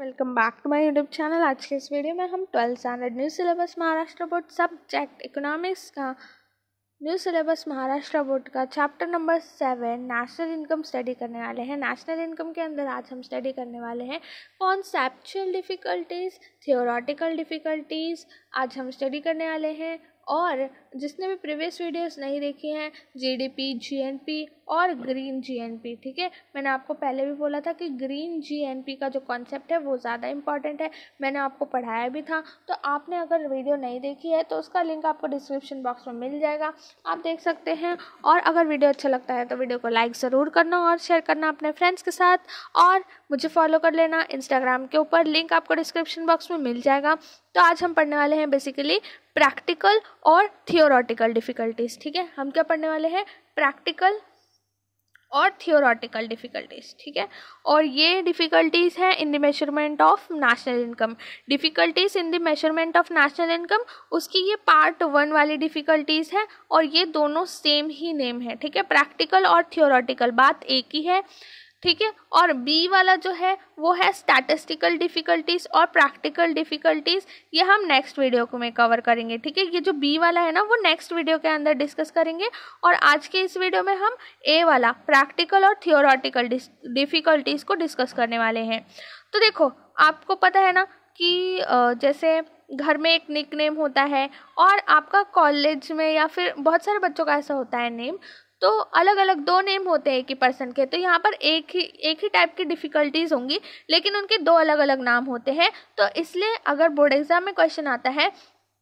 Welcome back to my YouTube channel आज के इस वीडियो में हम twelfth standard new syllabus Maharashtra board subject economics का न्यू सिलेबस महाराष्ट्र बोर्ड का chapter number seven national income study करने वाले हैं नेशनल इनकम के अंदर आज हम स्टडी करने वाले हैं कॉन्सेप्चुअल डिफ़िकल्टीज़ थियोरटिकल डिफ़िकल्टीज़ आज हम स्टडी करने वाले हैं और जिसने भी प्रीवियस वीडियोस नहीं देखी हैं जीडीपी जीएनपी और ग्रीन जीएनपी ठीक है मैंने आपको पहले भी बोला था कि ग्रीन जीएनपी का जो कॉन्सेप्ट है वो ज़्यादा इंपॉर्टेंट है मैंने आपको पढ़ाया भी था तो आपने अगर वीडियो नहीं देखी है तो उसका लिंक आपको डिस्क्रिप्शन बॉक्स में मिल जाएगा आप देख सकते हैं और अगर वीडियो अच्छा लगता है तो वीडियो को लाइक ज़रूर करना और शेयर करना अपने फ्रेंड्स के साथ और मुझे फॉलो कर लेना इंस्टाग्राम के ऊपर लिंक आपको डिस्क्रिप्शन बॉक्स में मिल जाएगा तो आज हम पढ़ने वाले हैं बेसिकली प्रैक्टिकल और थियो थियोरॉटिकल डिफ़िकल्टीज़ ठीक है हम क्या पढ़ने वाले हैं प्रैक्टिकल और थियोरॉटिकल डिफ़िकल्टीज़ ठीक है और ये डिफ़िकल्टीज़ हैं in the measurement of national income difficulties in the measurement of national income उसकी ये पार्ट वन वाली डिफ़िकल्टीज़ है और ये दोनों सेम ही नेम है ठीक है प्रैक्टिकल और थियोरॉटिकल बात एक ही है ठीक है और बी वाला जो है वो है स्टैटिस्टिकल डिफ़िकल्टीज़ और प्रैक्टिकल डिफ़िकल्टीज़ ये हम नेक्स्ट वीडियो को में कवर करेंगे ठीक है ये जो बी वाला है ना वो नेक्स्ट वीडियो के अंदर डिस्कस करेंगे और आज के इस वीडियो में हम ए वाला प्रैक्टिकल और थियोरटिकल डिफ़िकल्टीज़ को डिस्कस करने वाले हैं तो देखो आपको पता है ना कि जैसे घर में एक निक नेम होता है और आपका कॉलेज में या फिर बहुत सारे बच्चों का ऐसा होता है नेम तो अलग अलग दो नेम होते हैं एक ही पर्सन के तो यहाँ पर एक ही एक ही टाइप की डिफ़िकल्टीज़ होंगी लेकिन उनके दो अलग अलग नाम होते हैं तो इसलिए अगर बोर्ड एग्ज़ाम में क्वेश्चन आता है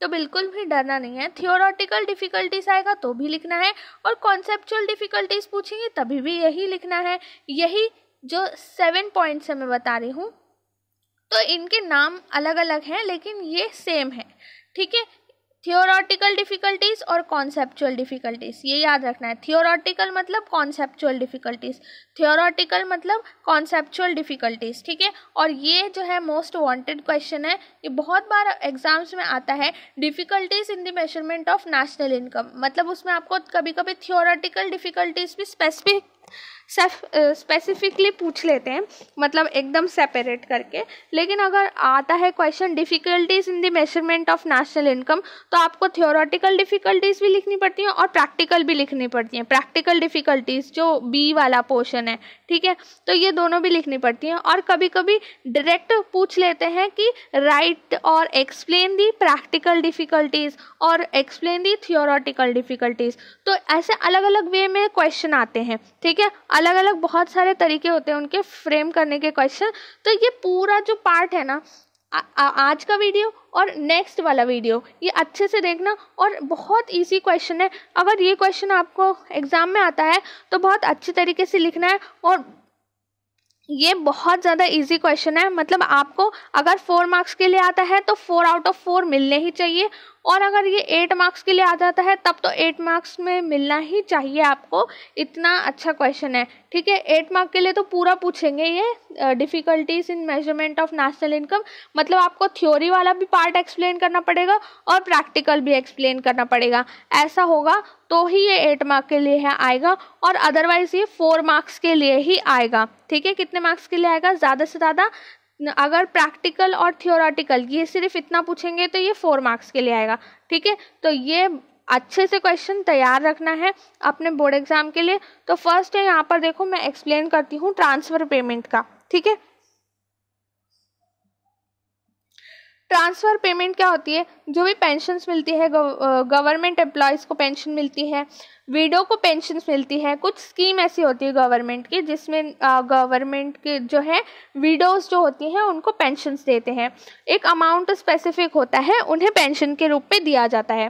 तो बिल्कुल भी डरना नहीं है थियोरटिकल डिफ़िकल्टीज आएगा तो भी लिखना है और कॉन्सेप्चुअल डिफ़िकल्टीज पूछेंगे तभी भी यही लिखना है यही जो सेवन पॉइंट्स है मैं बता रही हूँ तो इनके नाम अलग अलग हैं लेकिन ये सेम है ठीक है थियोरटिकल डिफ़िकल्टीज़ और कॉन्सेपचुअल डिफ़िकल्टीज़ ये याद रखना है थियोरटिकल मतलब कॉन्सेपचुअल डिफ़िकल्टीज़ थियोरटिकल मतलब कॉन्सेप्चुअल डिफ़िकल्टीज़ मतलब ठीक है और ये जो है मोस्ट वांटेड क्वेश्चन है ये बहुत बार एग्जाम्स में आता है difficulties in the measurement of national income मतलब उसमें आपको कभी कभी थियोरटिकल डिफ़िकल्टीज़ भी स्पेसिफिक स्पेसिफिकली uh, पूछ लेते हैं मतलब एकदम सेपरेट करके लेकिन अगर आता है question difficulties in the measurement of national income तो आपको थियोरटिकल डिफ़िकल्टीज भी लिखनी पड़ती हैं और प्रैक्टिकल भी लिखनी पड़ती हैं प्रैक्टिकल डिफ़िकल्टीज जो बी वाला पोर्शन है ठीक है तो ये दोनों भी लिखनी पड़ती हैं और कभी कभी डायरेक्ट पूछ लेते हैं कि राइट और एक्सप्लेन दी प्रैक्टिकल डिफ़िकल्टीज और एक्सप्लेन दी थियोरटिकल डिफ़िकल्टीज तो ऐसे अलग अलग वे में क्वेश्चन आते हैं ठीक है अलग अलग बहुत सारे तरीके होते हैं उनके फ्रेम करने के क्वेश्चन तो ये पूरा जो पार्ट है ना आ, आ, आज का वीडियो और नेक्स्ट वाला वीडियो ये अच्छे से देखना और बहुत इजी क्वेश्चन है अगर ये क्वेश्चन आपको एग्ज़ाम में आता है तो बहुत अच्छे तरीके से लिखना है और ये बहुत ज़्यादा इजी क्वेश्चन है मतलब आपको अगर फोर मार्क्स के लिए आता है तो फोर आउट ऑफ फोर मिलने ही चाहिए और अगर ये एट मार्क्स के लिए आ जाता है तब तो एट मार्क्स में मिलना ही चाहिए आपको इतना अच्छा क्वेश्चन है ठीक है एट मार्क के लिए तो पूरा पूछेंगे ये difficulties in measurement of national income मतलब आपको थ्योरी वाला भी पार्ट एक्सप्लेन करना पड़ेगा और प्रैक्टिकल भी एक्सप्लेन करना पड़ेगा ऐसा होगा तो ही ये एट मार्क के लिए है आएगा और अदरवाइज़ ये फोर मार्क्स के लिए ही आएगा ठीक है कितने मार्क्स के लिए आएगा ज़्यादा से ज़्यादा अगर प्रैक्टिकल और थियोराटिकल ये सिर्फ इतना पूछेंगे तो ये फोर मार्क्स के लिए आएगा ठीक है तो ये अच्छे से क्वेश्चन तैयार रखना है अपने बोर्ड एग्ज़ाम के लिए तो फर्स्ट है यहाँ पर देखो मैं एक्सप्लेन करती हूँ ट्रांसफ़र पेमेंट का ठीक है ट्रांसफ़र पेमेंट क्या होती है जो भी पेंशन मिलती है गवर्नमेंट एम्प्लॉयज़ को पेंशन मिलती है वीडो को पेंशन मिलती है कुछ स्कीम ऐसी होती है गवर्नमेंट की जिसमें गवर्नमेंट के जो है वीडोज जो होती हैं उनको पेंशन देते हैं एक अमाउंट स्पेसिफिक होता है उन्हें पेंशन के रूप में दिया जाता है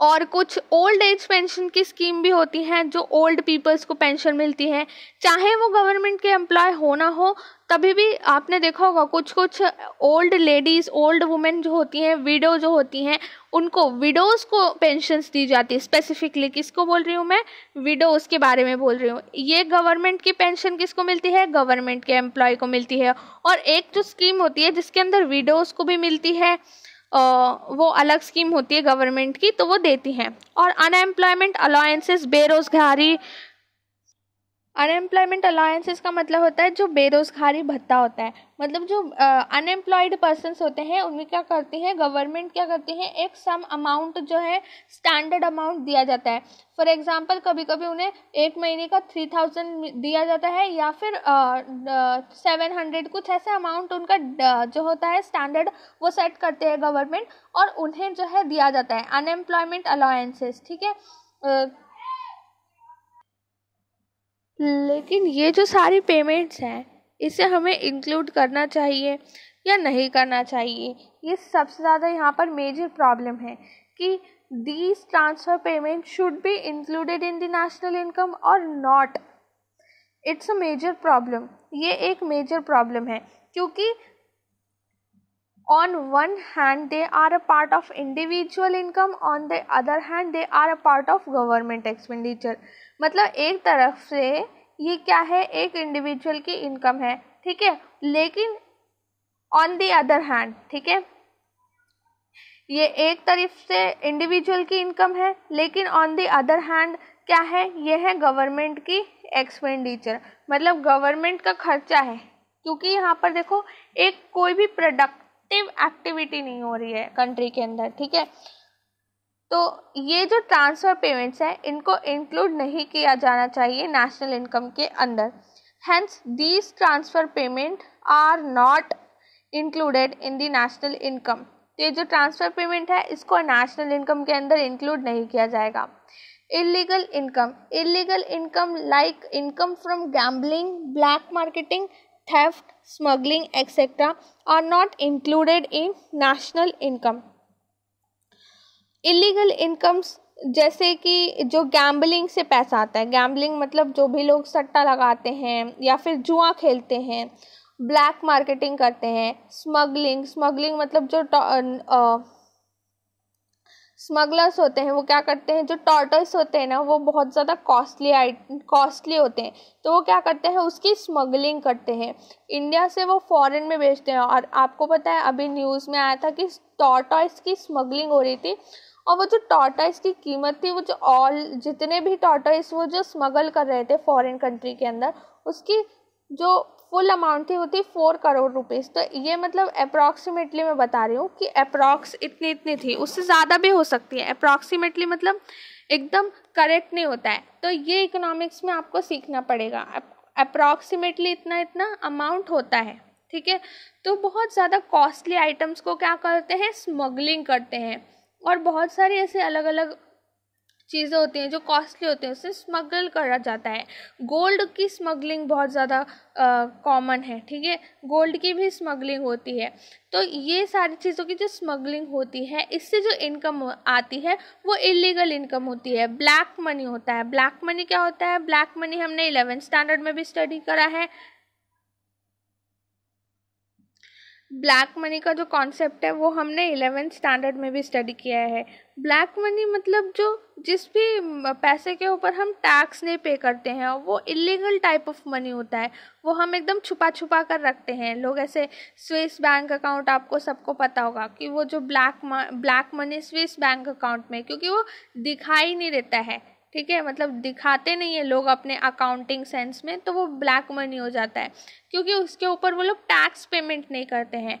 और कुछ ओल्ड एज पेंशन की स्कीम भी होती हैं जो ओल्ड पीपल्स को पेंशन मिलती है चाहे वो गवर्नमेंट के एम्प्लॉय हो ना हो तभी भी आपने देखा होगा कुछ कुछ ओल्ड लेडीज़ ओल्ड वुमेन जो होती हैं विडो जो होती हैं उनको विडोज़ को पेंशन दी जाती है स्पेसिफिकली किसको बोल रही हूँ मैं विडोज़ के बारे में बोल रही हूँ ये गवर्नमेंट की पेंशन किसको मिलती है गवर्नमेंट के एम्प्लॉय को मिलती है और एक जो स्कीम होती है जिसके अंदर विडोज़ को भी मिलती है वो अलग स्कीम होती है गवर्नमेंट की तो वो देती हैं और अनएम्प्लॉयमेंट अलाउंसेस बेरोज़गारी अनएम्प्लॉयमेंट अलाउंस इसका मतलब होता है जो बेरोजगारी भत्ता होता है मतलब जो अनएम्प्लॉयड पर्सनस होते हैं उनमें क्या करती हैं गवर्नमेंट क्या करती है एक सम अमाउंट जो है स्टैंडर्ड अमाउंट दिया जाता है फॉर एग्जांपल कभी कभी उन्हें एक महीने का थ्री थाउजेंड दिया जाता है या फिर सेवन uh, हंड्रेड uh, कुछ ऐसे अमाउंट उनका uh, जो होता है स्टैंडर्ड वो सेट करते हैं गवर्नमेंट और उन्हें जो है दिया जाता है अनएम्प्लॉयमेंट अलाउंसेस ठीक है लेकिन ये जो सारी पेमेंट्स हैं इसे हमें इंक्लूड करना चाहिए या नहीं करना चाहिए ये सबसे ज़्यादा यहाँ पर मेजर प्रॉब्लम है कि these transfer payment should be included in the national income और not it's a major problem ये एक मेजर प्रॉब्लम है क्योंकि on one hand they are a part of individual income on the other hand they are a part of government expenditure मतलब एक तरफ से ये क्या है एक इंडिविजुअल की इनकम है ठीक है लेकिन ऑन दी अदर हैंड ठीक है ये एक तरफ से इंडिविजुअल की इनकम है लेकिन ऑन दी अदर हैंड क्या है ये है गवर्नमेंट की एक्सपेंडिचर मतलब गवर्नमेंट का खर्चा है क्योंकि यहाँ पर देखो एक कोई भी प्रोडक्टिव एक्टिविटी नहीं हो रही है कंट्री के अंदर ठीक है तो ये जो ट्रांसफ़र पेमेंट्स हैं इनको इंक्लूड नहीं किया जाना चाहिए नेशनल इनकम के अंदर hence these transfer payment are not included in the national income तो ये जो ट्रांसफ़र पेमेंट है इसको नेशनल इनकम के अंदर इंक्लूड नहीं किया जाएगा illegal income illegal income like income from gambling black marketing theft smuggling etcetera are not included in national income illegal incomes जैसे कि जो गैम्बलिंग से पैसा आता है गैम्बलिंग मतलब जो भी लोग सट्टा लगाते हैं या फिर जुआ खेलते हैं ब्लैक मार्केटिंग करते हैं स्मगलिंग स्मगलिंग मतलब जो स्मगलर्स होते हैं वो क्या करते हैं जो टॉर्टल्स होते हैं ना वो बहुत ज़्यादा कॉस्टली आई कॉस्टली होते हैं तो वो क्या करते हैं उसकी स्मगलिंग करते हैं इंडिया से वो फॉरेन में बेचते हैं और आपको पता है अभी न्यूज़ में आया था कि टॉर्टॉइस की स्मगलिंग हो रही थी और वो जो टॉर्टॉइस की कीमत थी वो जो ऑल जितने भी टॉर्टॉइस वो जो स्मगल कर रहे थे फॉरेन कंट्री के अंदर उसकी जो फुल अमाउंट थी होती फोर करोड़ रुपीज़ तो ये मतलब अप्रॉक्सीमेटली मैं बता रही हूँ कि अप्रॉक्स इतनी इतनी थी उससे ज़्यादा भी हो सकती है अप्रॉक्सीमेटली मतलब एकदम करेक्ट नहीं होता है तो ये इकोनॉमिक्स में आपको सीखना पड़ेगा अप्रॉक्सीमेटली इतना इतना अमाउंट होता है ठीक है तो बहुत ज़्यादा कॉस्टली आइटम्स को क्या करते हैं स्मगलिंग करते हैं और बहुत सारी ऐसे अलग अलग चीज़ें होती हैं जो कॉस्टली होती हैं उसे स्मगल करा जाता है गोल्ड की स्मगलिंग बहुत ज़्यादा कॉमन है ठीक है गोल्ड की भी स्मगलिंग होती है तो ये सारी चीज़ों की जो स्मगलिंग होती है इससे जो इनकम आती है वो इलीगल इनकम होती है ब्लैक मनी होता है ब्लैक मनी क्या होता है ब्लैक मनी हमने इलेवेंथ स्टैंडर्ड में भी स्टडी करा है ब्लैक मनी का जो कॉन्सेप्ट है वो हमने इलेवेंथ स्टैंडर्ड में भी स्टडी किया है ब्लैक मनी मतलब जो जिस भी पैसे के ऊपर हम टैक्स नहीं पे करते हैं वो इलीगल टाइप ऑफ मनी होता है वो हम एकदम छुपा छुपा कर रखते हैं लोग ऐसे स्विस बैंक अकाउंट आपको सबको पता होगा कि वो जो black black money Swiss bank account में क्योंकि वो दिखाई नहीं देता है ठीक है मतलब दिखाते नहीं है लोग अपने अकाउंटिंग सेंस में तो वो ब्लैक मनी हो जाता है क्योंकि उसके ऊपर वो लोग टैक्स पेमेंट नहीं करते हैं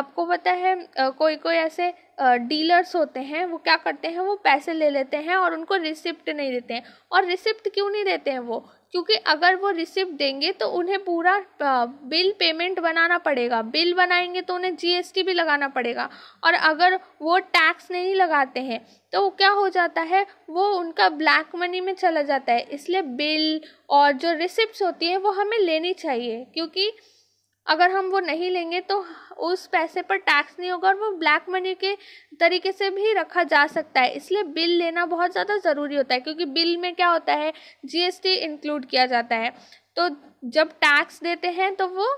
आपको पता है कोई कोई ऐसे डीलर्स होते हैं वो क्या करते हैं वो पैसे ले लेते हैं और उनको रिसिप्ट नहीं देते हैं और रिसिप्ट क्यों नहीं देते हैं वो क्योंकि अगर वो रिसिप्ट देंगे तो उन्हें पूरा बिल पेमेंट बनाना पड़ेगा बिल बनाएंगे तो उन्हें जीएसटी भी लगाना पड़ेगा और अगर वो टैक्स नहीं लगाते हैं तो क्या हो जाता है वो उनका ब्लैक मनी में चला जाता है इसलिए बिल और जो रिसिप्ट होती हैं वो हमें लेनी चाहिए क्योंकि अगर हम वो नहीं लेंगे तो उस पैसे पर टैक्स नहीं होगा और वो ब्लैक मनी के तरीके से भी रखा जा सकता है इसलिए बिल लेना बहुत ज़्यादा ज़रूरी होता है क्योंकि बिल में क्या होता है जीएसटी इंक्लूड किया जाता है तो जब टैक्स देते हैं तो वो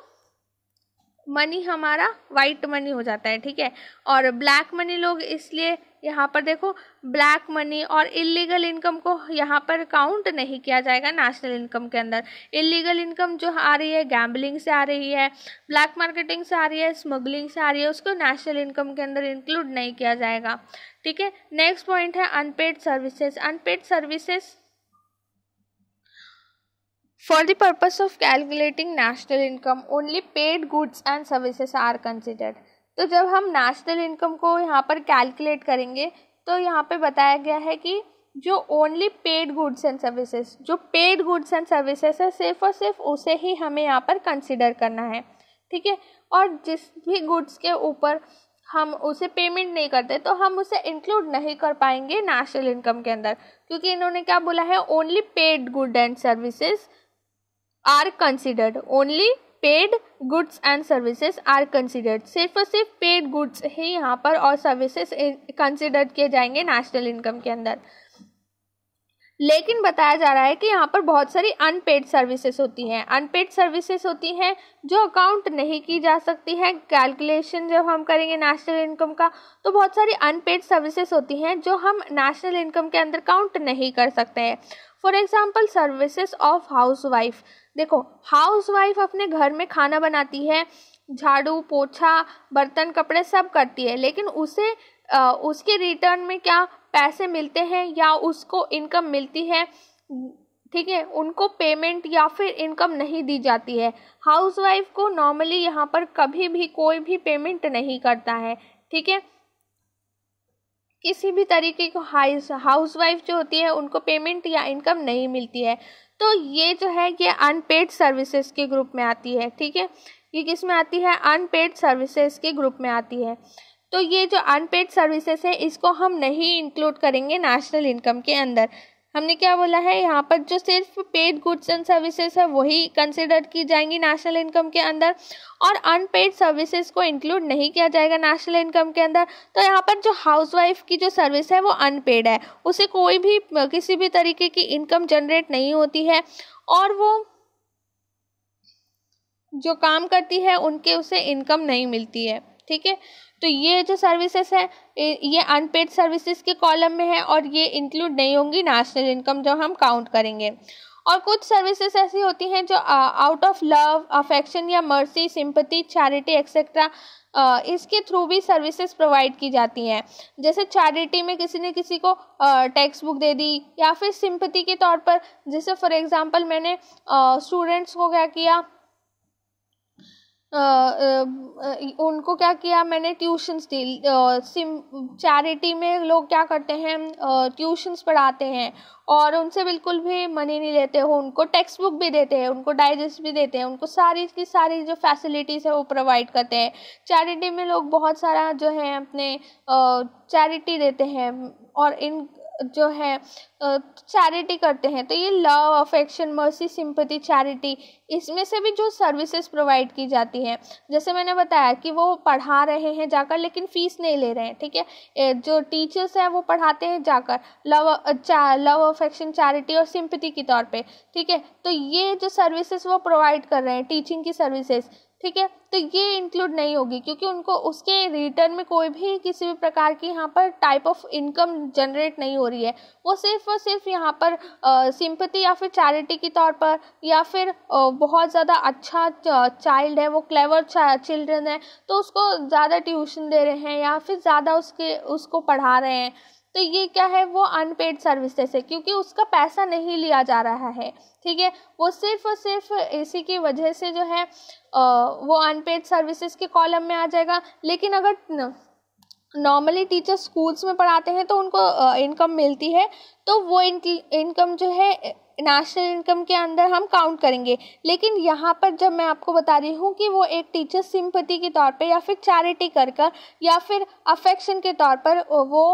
मनी हमारा वाइट मनी हो जाता है ठीक है और ब्लैक मनी लोग इसलिए यहाँ पर देखो ब्लैक मनी और इलीगल इनकम को यहाँ पर काउंट नहीं किया जाएगा नेशनल इनकम के अंदर इलीगल इनकम जो आ रही है गैम्बलिंग से आ रही है ब्लैक मार्केटिंग से आ रही है स्मगलिंग से आ रही है उसको नेशनल इनकम के अंदर इंक्लूड नहीं किया जाएगा ठीक है नेक्स्ट पॉइंट है unpaid services unpaid services for the of calculating national income only paid goods and and are considered तो जब हम नेशनल इनकम को यहाँ पर कैलकुलेट करेंगे तो यहाँ पे बताया गया है कि जो only paid goods and services जो पेड गुड्स एंड सर्विसेज है सिर्फ और सिर्फ उसे ही हमें यहाँ पर कंसिडर करना है ठीक है और जिस भी गुड्स के ऊपर हम उसे पेमेंट नहीं करते तो हम उसे इंक्लूड नहीं कर पाएंगे नेशनल इनकम के अंदर क्योंकि इन्होंने क्या बोला है only paid good and services are considered only paid goods and services are considered सिर्फ और सिर्फ पेड गुड्स ही यहाँ पर और सर्विसेज कंसिडर्ड किए जाएंगे नेशनल इनकम के अंदर लेकिन बताया जा रहा है कि यहाँ पर बहुत सारी अनपेड सर्विसेज होती हैं अनपेड सर्विसेज होती हैं जो अकाउंट नहीं की जा सकती हैं कैलकुलेशन जब हम करेंगे नेशनल इनकम का तो बहुत सारी अनपेड सर्विसेज होती हैं जो हम नेशनल इनकम के अंदर काउंट नहीं कर सकते हैं for example services of house wife देखो हाउसवाइफ अपने घर में खाना बनाती है झाड़ू पोछा बर्तन कपड़े सब करती है लेकिन उसे आ, उसके रिटर्न में क्या पैसे मिलते हैं या उसको इनकम मिलती है ठीक है उनको पेमेंट या फिर इनकम नहीं दी जाती है हाउसवाइफ को नॉर्मली यहाँ पर कभी भी कोई भी पेमेंट नहीं करता है ठीक है किसी भी तरीके को हाउस हाउस वाइफ जो होती है उनको पेमेंट या इनकम नहीं मिलती है तो ये जो है ये अनपेड सर्विसेज के ग्रुप में आती है ठीक है ये किस में आती है अनपेड सर्विसेज के ग्रुप में आती है तो ये जो अनपेड सर्विसेज है इसको हम नहीं इंक्लूड करेंगे नेशनल इनकम के अंदर हमने क्या बोला है यहाँ पर जो सिर्फ पेड गुड्स एंड सर्विसेज है वही कंसिडर की जाएंगी नेशनल इनकम के अंदर और अनपेड सर्विसेज को इंक्लूड नहीं किया जाएगा नेशनल इनकम के अंदर तो यहाँ पर जो हाउसवाइफ की जो सर्विस है वो अनपेड है उसे कोई भी किसी भी तरीके की इनकम जनरेट नहीं होती है और वो जो काम करती है उनके उसे इनकम नहीं मिलती है ठीक है तो ये जो सर्विसेज है ये अनपेड सर्विसेज के कॉलम में है और ये इंक्लूड नहीं होंगी नेशनल इनकम जो हम काउंट करेंगे और कुछ सर्विसेज ऐसी होती हैं जो आउट ऑफ लव अफेक्शन या मर्सी सिंपति चैरिटी एक्सेट्रा इसके थ्रू भी सर्विसेज प्रोवाइड की जाती हैं जैसे चैरिटी में किसी ने किसी को टेक्स्ट बुक दे दी या फिर सिंपति के तौर पर जैसे फॉर एग्जांपल मैंने स्टूडेंट्स को क्या किया उनको क्या किया मैंने ट्यूशन्स दी सिम चैरिटी में लोग क्या करते हैं ट्यूशन्स पढ़ाते हैं और उनसे बिल्कुल भी मनी नहीं लेते हो उनको टेक्स्ट बुक भी देते हैं उनको डाइजेस्ट भी देते हैं उनको सारी की सारी जो फैसिलिटीज़ है वो प्रोवाइड करते हैं चैरिटी में लोग बहुत सारा जो है अपने चैरिटी देते हैं और इन जो है चैरिटी करते हैं तो ये love affection mercy sympathy charity इसमें से भी जो सर्विसेज प्रोवाइड की जाती है जैसे मैंने बताया कि वो पढ़ा रहे हैं जाकर लेकिन फ़ीस नहीं ले रहे हैं ठीक है जो टीचर्स हैं वो पढ़ाते हैं जाकर लव लव अफेक्शन चैरिटी और सिंपति के तौर पे ठीक है तो ये जो सर्विसेज वो प्रोवाइड कर रहे हैं टीचिंग की सर्विसेज ठीक है तो ये इंक्लूड नहीं होगी क्योंकि उनको उसके रिटर्न में कोई भी किसी भी प्रकार की यहाँ पर टाइप ऑफ इनकम जनरेट नहीं हो रही है वो सिर्फ और सिर्फ यहाँ पर सिंपति या फिर चैरिटी के तौर पर या फिर बहुत ज़्यादा अच्छा चाइल्ड है वो क्लेवर चिल्ड्रन है तो उसको ज़्यादा ट्यूशन दे रहे हैं या फिर ज़्यादा उसके उसको पढ़ा रहे हैं तो ये क्या है वो अनपेड सर्विसेस है क्योंकि उसका पैसा नहीं लिया जा रहा है ठीक है वो सिर्फ और सिर्फ इसी की वजह से जो है वो अनपेड सर्विसेज के कॉलम में आ जाएगा लेकिन अगर नॉर्मली टीचर स्कूल्स में पढ़ाते हैं तो उनको इनकम मिलती है तो वो इनकम जो है नेशनल इनकम के अंदर हम काउंट करेंगे लेकिन यहाँ पर जब मैं आपको बता रही हूँ कि वो एक टीचर सिंपति के तौर पर या फिर चैरिटी कर कर या फिर अफेक्शन के तौर पर वो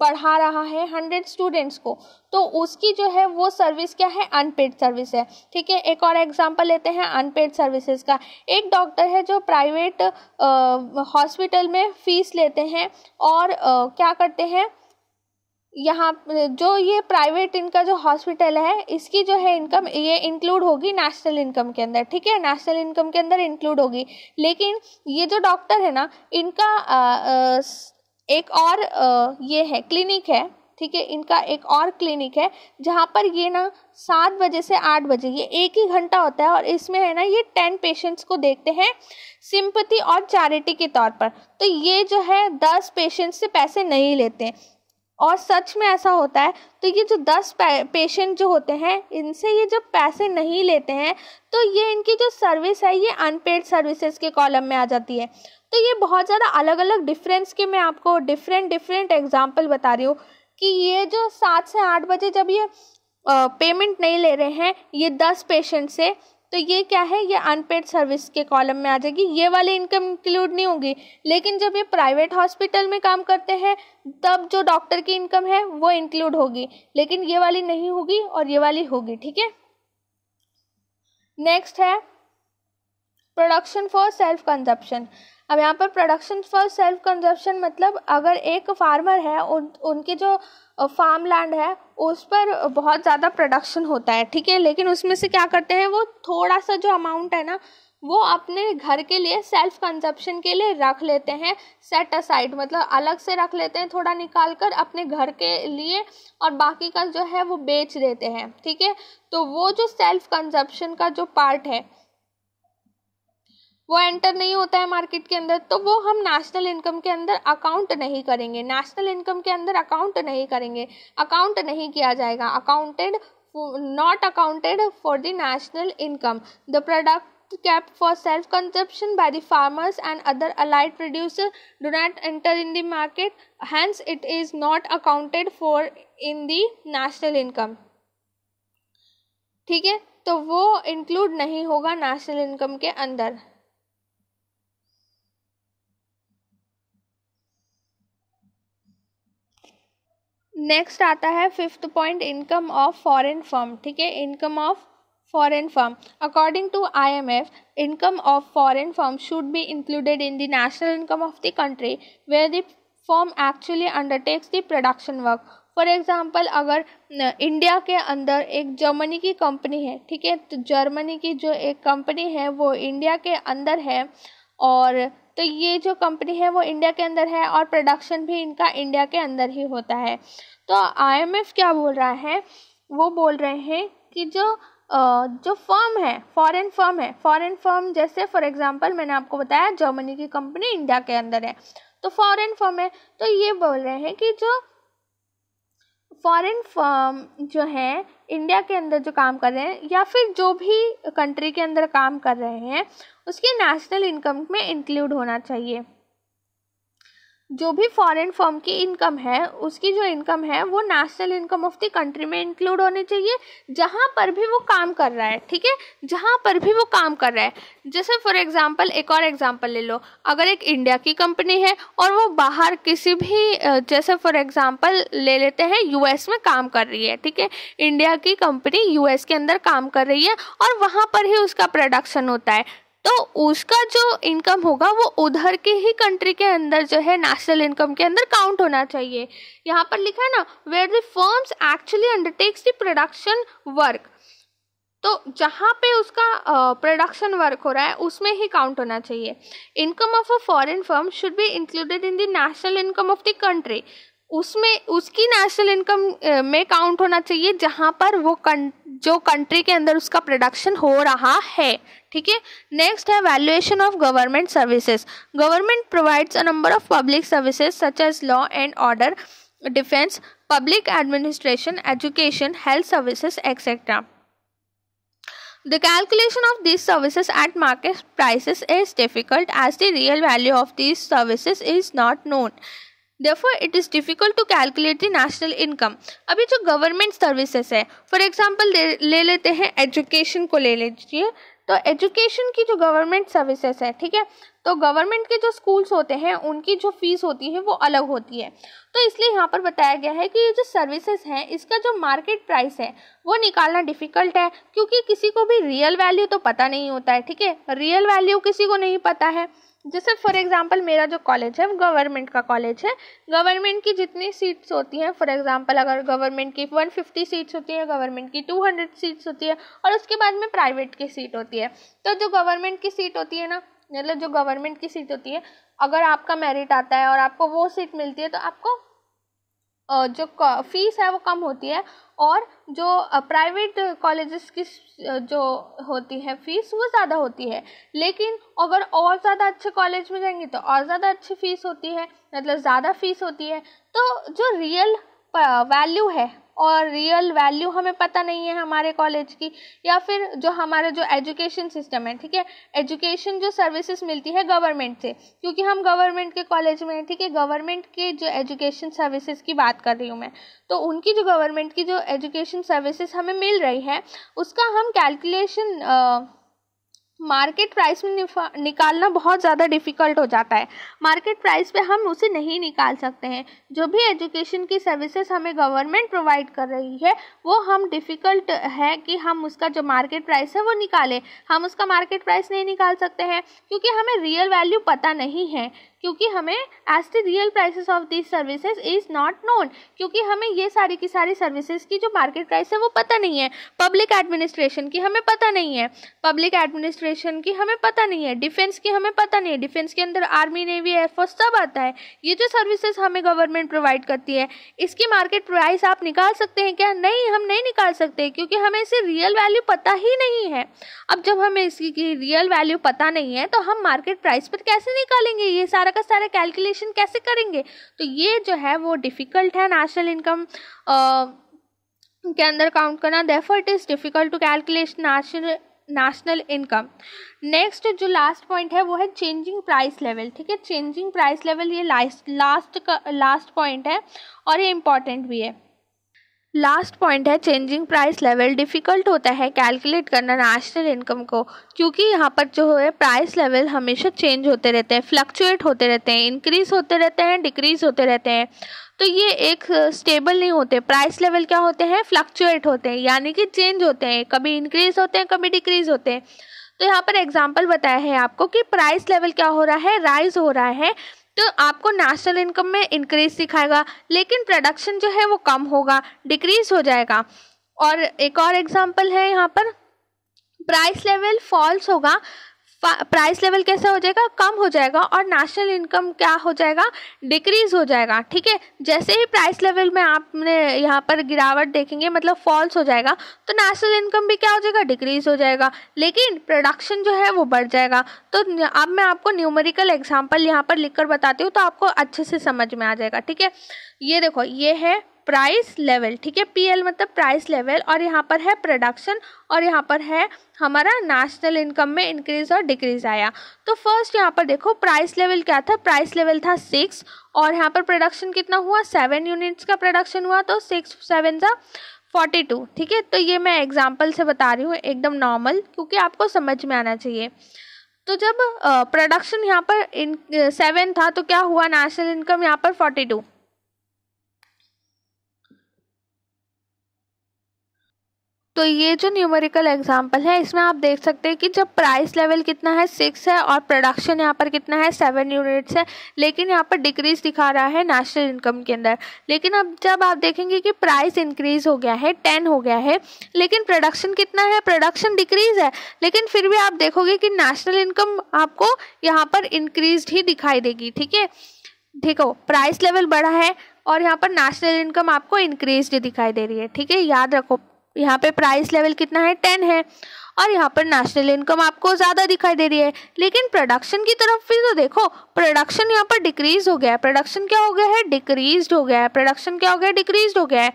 पढ़ा रहा है हंड्रेड स्टूडेंट्स को तो उसकी जो है वो सर्विस क्या है अनपेड सर्विस है ठीक है एक और एग्जांपल लेते हैं अनपेड सर्विसेज का एक डॉक्टर है जो प्राइवेट हॉस्पिटल में फीस लेते हैं और आ, क्या करते हैं यहाँ जो ये प्राइवेट इनका जो हॉस्पिटल है इसकी जो है इनकम ये इंक्लूड होगी नेशनल इनकम के अंदर ठीक है नेशनल इनकम के अंदर इंक्लूड होगी लेकिन ये जो डॉक्टर है ना इनका आ, आ, एक और ये है क्लिनिक है ठीक है इनका एक और क्लिनिक है जहाँ पर ये ना सात बजे से आठ बजे ये एक ही घंटा होता है और इसमें है ना ये टेन पेशेंट्स को देखते हैं सिंपति और चैरिटी के तौर पर तो ये जो है दस पेशेंट्स से पैसे नहीं लेते हैं और सच में ऐसा होता है तो ये जो दस पेशेंट जो होते हैं इनसे ये जब पैसे नहीं लेते हैं तो ये इनकी जो सर्विस है ये अनपेड सर्विसेज के कॉलम में आ जाती है तो ये बहुत ज़्यादा अलग अलग डिफरेंस के मैं आपको डिफरेंट डिफरेंट एग्जाम्पल बता रही हूँ कि ये जो सात से आठ बजे जब ये पेमेंट नहीं ले रहे हैं ये दस पेशेंट से तो ये क्या है ये अनपेड सर्विस के कॉलम में आ जाएगी ये वाली इनकम इंक्लूड नहीं होगी लेकिन जब ये प्राइवेट हॉस्पिटल में काम करते हैं तब जो डॉक्टर की इनकम है वो इंक्लूड होगी लेकिन ये वाली नहीं होगी और ये वाली होगी ठीक है नेक्स्ट है प्रोडक्शन फॉर सेल्फ कंजप्शन अब यहाँ पर प्रोडक्शन फॉर सेल्फ कंजप्शन मतलब अगर एक फार्मर है उन उनके जो फार्म लैंड है उस पर बहुत ज़्यादा प्रोडक्शन होता है ठीक है लेकिन उसमें से क्या करते हैं वो थोड़ा सा जो अमाउंट है ना वो अपने घर के लिए सेल्फ कंजप्शन के लिए रख लेते हैं सेट असाइड मतलब अलग से रख लेते हैं थोड़ा निकाल कर अपने घर के लिए और बाकी का जो है वो बेच देते हैं ठीक है तो वो जो सेल्फ कंजप्शन का जो पार्ट है वो एंटर नहीं होता है मार्केट के अंदर तो वो हम नेशनल इनकम के अंदर अकाउंट नहीं करेंगे नेशनल इनकम के अंदर अकाउंट नहीं करेंगे अकाउंट नहीं किया जाएगा accounted not accounted for the national income the product kept for self consumption by the farmers and other allied producer do not enter in the market hence it is not accounted for in the national income ठीक है तो वो include नहीं होगा national income के अंदर next आता है fifth point income of foreign firm ठीक है income of foreign firm according to I M F income of foreign firm should be included in the national income of the country where the firm actually undertakes the production work for example अगर India के अंदर एक Germany की company है ठीक है तो Germany की जो एक कंपनी है वो इंडिया के अंदर है और तो ये जो कंपनी है वो इंडिया के अंदर है और प्रोडक्शन भी इनका इंडिया के अंदर ही होता है तो आईएमएफ क्या बोल रहा है वो बोल रहे हैं कि जो जो फर्म है फॉरेन फर्म है फॉरेन फर्म जैसे फॉर एग्जांपल मैंने आपको बताया जर्मनी की कंपनी इंडिया के अंदर है तो फॉरेन फर्म है तो ये बोल रहे हैं कि जो फॉरेन फर्म जो है इंडिया के अंदर जो काम कर रहे हैं या फिर जो भी कंट्री के अंदर काम कर रहे हैं उसकी नेशनल इनकम में इंक्लूड होना चाहिए जो भी फॉरेन फर्म की इनकम है उसकी जो इनकम है वो national income of the country में इंक्लूड होनी चाहिए जहाँ पर भी वो काम कर रहा है ठीक है जहाँ पर भी वो काम कर रहा है जैसे फॉर एग्जांपल एक और एग्जांपल ले लो अगर एक इंडिया की कंपनी है और वो बाहर किसी भी जैसे फॉर एग्जांपल ले लेते हैं यूएस में काम कर रही है ठीक है इंडिया की कंपनी यूएस के अंदर काम कर रही है और वहाँ पर ही उसका प्रोडक्शन होता है तो उसका जो इनकम होगा वो उधर के ही कंट्री के अंदर जो है नेशनल इनकम के अंदर काउंट होना चाहिए यहाँ पर लिखा है ना where the firms actually undertakes the production work तो जहाँ पे उसका प्रोडक्शन वर्क हो रहा है उसमें ही काउंट होना चाहिए income of a foreign firm should be included in the national income of the country उसमें उसकी नेशनल इनकम में काउंट होना चाहिए जहाँ पर वो कंट जो कंट्री के अंदर उसका प्रोडक्शन हो रहा है ठीक है नेक्स्ट है valuation of government services government provides a number of public services such as law and order defence public administration education health services etcetera The calculation of these services at market prices is difficult as the real value of these services is not known. Therefore it is difficult to calculate the national income अभी जो government services है for example ले लेते हैं education को ले लीजिए तो एजुकेशन की जो गवर्नमेंट सर्विसेज है ठीक है तो गवर्नमेंट के जो स्कूल्स होते हैं उनकी जो फीस होती है वो अलग होती है तो इसलिए यहाँ पर बताया गया है कि ये जो सर्विसेज हैं इसका जो मार्केट प्राइस है वो निकालना डिफ़िकल्ट है क्योंकि किसी को भी रियल वैल्यू तो पता नहीं होता है ठीक है रियल वैल्यू किसी को नहीं पता है जैसे फॉर एग्जांपल मेरा जो कॉलेज है वो गवर्नमेंट का कॉलेज है गवर्नमेंट की जितनी सीट्स होती हैं फॉर एग्जांपल अगर गवर्नमेंट की 150 सीट्स होती है गवर्नमेंट की 200 सीट्स होती है और उसके बाद में प्राइवेट की सीट होती है तो जो गवर्नमेंट की सीट होती है ना मतलब जो गवर्नमेंट की सीट होती है अगर आपका मेरिट आता है और आपको वो सीट मिलती है तो आपको जो फ़ीस है वो कम होती है और जो प्राइवेट कॉलेजेस की जो होती है फ़ीस वो ज़्यादा होती है लेकिन अगर और ज़्यादा अच्छे कॉलेज में जाएंगे तो और ज़्यादा अच्छी फ़ीस होती है मतलब ज़्यादा फ़ीस होती है तो जो रियल वैल्यू है और रियल वैल्यू हमें पता नहीं है हमारे कॉलेज की या फिर जो हमारा जो एजुकेशन सिस्टम है ठीक है एजुकेशन जो सर्विसेज मिलती है गवर्नमेंट से क्योंकि हम गवर्नमेंट के कॉलेज में हैं ठीक है गवर्नमेंट के जो एजुकेशन सर्विसेज की बात कर रही हूँ मैं तो उनकी जो गवर्नमेंट की जो एजुकेशन सर्विसेज हमें मिल रही है उसका हम कैलकुलेशन मार्केट प्राइस में निकालना बहुत ज़्यादा डिफ़िकल्ट हो जाता है मार्केट प्राइस पे हम उसे नहीं निकाल सकते हैं जो भी एजुकेशन की सर्विसेज हमें गवर्नमेंट प्रोवाइड कर रही है वो हम डिफ़िकल्ट है कि हम उसका जो मार्केट प्राइस है वो निकालें हम उसका मार्केट प्राइस नहीं निकाल सकते हैं क्योंकि हमें रियल वैल्यू पता नहीं है क्योंकि हमें as the real prices of this services is not known क्योंकि हमें ये सारी की सारी सर्विसेज की जो मार्केट प्राइस है वो पता नहीं है पब्लिक एडमिनिस्ट्रेशन की हमें पता नहीं है पब्लिक एडमिनिस्ट्रेशन की हमें पता नहीं है डिफेंस की हमें पता नहीं है डिफेंस के अंदर आर्मी नेवी एयरफोर्स सब आता है ये जो सर्विसेज हमें गवर्नमेंट प्रोवाइड करती है इसकी मार्केट प्राइस आप निकाल सकते हैं क्या नहीं हम नहीं निकाल सकते क्योंकि हमें इसे रियल वैल्यू पता ही नहीं है अब जब हमें इसकी रियल वैल्यू पता नहीं है तो हम मार्केट प्राइस पर कैसे निकालेंगे ये सारा का सारा कैलकुलेशन कैसे करेंगे तो ये जो है वो डिफ़िकल्ट है नेशनल इनकम के अंदर काउंट करना therefore it is difficult to calculation national national income next जो लास्ट पॉइंट है वो है चेंजिंग प्राइस लेवल ठीक है चेंजिंग प्राइस लेवल ये लास्ट लास्ट का लास्ट पॉइंट है और ये इम्पॉर्टेंट भी है लास्ट पॉइंट है चेंजिंग प्राइस लेवल डिफ़िकल्ट होता है कैलकुलेट करना नेशनल इनकम को क्योंकि यहाँ पर जो है प्राइस लेवल हमेशा चेंज होते रहते हैं फ्लक्चुएट होते रहते हैं इंक्रीज होते रहते हैं डिक्रीज होते रहते हैं तो ये एक स्टेबल नहीं होते प्राइस लेवल क्या होते हैं फ्लक्चुएट होते हैं यानी कि चेंज होते हैं कभी इंक्रीज होते हैं कभी डिक्रीज होते हैं तो यहाँ पर एग्जाम्पल बताया है आपको कि प्राइस लेवल क्या हो रहा है राइज हो रहा है तो आपको नेशनल इनकम में इंक्रीज दिखाएगा लेकिन प्रोडक्शन जो है वो कम होगा डिक्रीज हो जाएगा और एक और एग्जाम्पल है यहाँ पर प्राइस लेवल फॉल्स होगा प्राइस लेवल कैसा हो जाएगा कम हो जाएगा और नेशनल इनकम क्या हो जाएगा डिक्रीज हो जाएगा ठीक है जैसे ही प्राइस लेवल में आपने यहाँ पर गिरावट देखेंगे मतलब फॉल्स हो जाएगा तो नेशनल इनकम भी क्या हो जाएगा डिक्रीज हो जाएगा लेकिन प्रोडक्शन जो है वो बढ़ जाएगा तो अब मैं आपको न्यूमेरिकल एग्जाम्पल यहाँ पर लिख कर बताती हूँ तो आपको अच्छे से समझ में आ जाएगा ठीक है ये देखो ये है प्राइस लेवल ठीक है पीएल मतलब प्राइस लेवल और यहाँ पर है प्रोडक्शन और यहाँ पर है हमारा नेशनल इनकम में इंक्रीज और डिक्रीज आया तो फर्स्ट यहाँ पर देखो प्राइस लेवल क्या था प्राइस लेवल था सिक्स और यहाँ पर प्रोडक्शन कितना हुआ सेवन यूनिट्स का प्रोडक्शन हुआ तो सिक्स सेवन सा फोर्टी टू ठीक है तो ये मैं एग्जाम्पल से बता रही हूँ एकदम नॉर्मल क्योंकि आपको समझ में आना चाहिए तो जब प्रोडक्शन यहाँ पर इन सेवन था तो क्या हुआ नेशनल इनकम यहाँ पर फोर्टी टू तो ये जो न्यूमेरिकल एग्जाम्पल है इसमें आप देख सकते हैं कि जब प्राइस लेवल कितना है सिक्स है और प्रोडक्शन यहाँ पर कितना है सेवन यूनिट्स है लेकिन यहाँ पर डिक्रीज दिखा रहा है नेशनल इनकम के अंदर लेकिन अब जब आप देखेंगे कि प्राइस इंक्रीज हो गया है टेन हो गया है लेकिन प्रोडक्शन कितना है प्रोडक्शन डिक्रीज है लेकिन फिर भी आप देखोगे कि नेशनल इनकम आपको यहाँ पर इंक्रीज ही दिखाई देगी ठीक है देखो प्राइस लेवल बढ़ा है और यहाँ पर नेशनल इनकम आपको इंक्रीज दिखाई दे रही है ठीक है याद रखो यहाँ पे प्राइस लेवल कितना है टेन है और यहाँ पर नेशनल इनकम आपको ज़्यादा दिखाई दे रही है लेकिन प्रोडक्शन की तरफ भी तो देखो प्रोडक्शन यहाँ पर डिक्रीज हो गया है प्रोडक्शन क्या हो गया है डिक्रीज हो गया है प्रोडक्शन क्या हो गया डिक्रीज हो गया है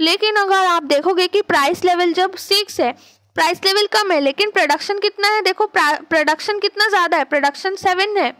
लेकिन अगर आप देखोगे कि प्राइस लेवल जब सिक्स है प्राइस लेवल कम है लेकिन प्रोडक्शन कितना है देखो प्रोडक्शन कितना ज़्यादा है प्रोडक्शन सेवन है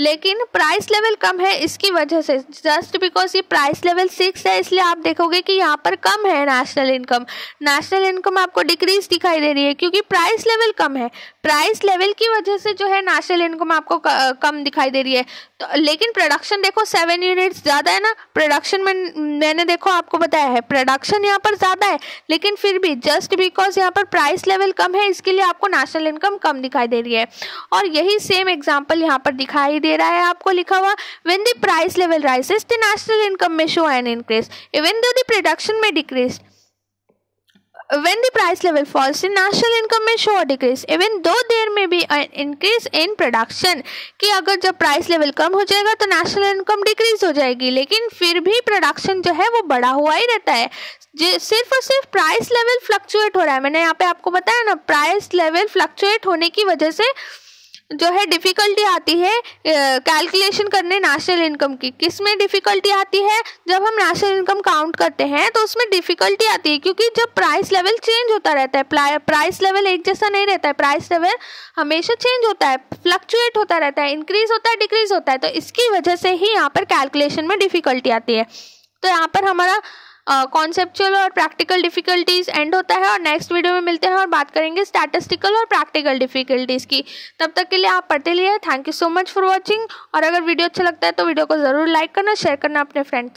लेकिन प्राइस लेवल कम है इसकी वजह से जस्ट बिकॉज ये प्राइस लेवल सिक्स है इसलिए आप देखोगे कि यहाँ पर कम है नेशनल इनकम नेशनल इनकम आपको डिक्रीज दिखाई दे रही है क्योंकि प्राइस लेवल कम है प्राइस लेवल की वजह से जो है नेशनल इनकम आपको कम दिखाई दे रही है तो लेकिन प्रोडक्शन देखो सेवन यूनिट्स ज़्यादा है ना प्रोडक्शन में मैंने देखो आपको बताया है प्रोडक्शन यहाँ पर ज़्यादा है लेकिन फिर भी जस्ट बिकॉज यहाँ पर प्राइस लेवल कम है इसके लिए आपको नेशनल इनकम कम दिखाई दे रही है और यही सेम एग्जाम्पल यहाँ पर दिखाई दे रहा है आपको लिखा हुआ when the price level rises the national income में show an increase even though the production में decrease when the price level falls the national income may show a decrease even though there may be an increase in production कि अगर जब price level कम हो जाएगा तो national income decrease हो जाएगी लेकिन फिर भी प्रोडक्शन जो है वो बढ़ा हुआ ही रहता है सिर्फ और सिर्फ प्राइस लेवल फ्लक्चुएट हो रहा है मैंने यहाँ पे आपको बताया ना प्राइस लेवल फ्लक्चुएट होने की वजह से जो है डिफ़िकल्टी आती है कैलकुलेशन करने नेशनल इनकम की किस में डिफ़िकल्टी आती है जब हम नेशनल इनकम काउंट करते हैं तो उसमें डिफ़िकल्टी आती है क्योंकि जब प्राइस लेवल चेंज होता रहता है प्राइस लेवल एक जैसा नहीं रहता है प्राइस लेवल हमेशा चेंज होता है फ्लक्चुएट होता रहता है इंक्रीज होता है डिक्रीज होता है तो इसकी वजह से ही यहाँ पर कैलकुलेशन में डिफ़िकल्टी आती है तो यहाँ पर हमारा कॉन्सेप्चुअल और प्रैक्टिकल डिफिकल्टीज एंड होता है और नेक्स्ट वीडियो में मिलते हैं और बात करेंगे स्टैटिस्टिकल और प्रैक्टिकल डिफिकल्टीज़ की तब तक के लिए आप पढ़ते लिए thank you so much for watching और अगर वीडियो अच्छा लगता है तो वीडियो को ज़रूर लाइक करना शेयर करना अपने फ्रेंड्स